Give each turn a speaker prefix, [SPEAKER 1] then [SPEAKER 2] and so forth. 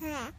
[SPEAKER 1] হ্যাঁ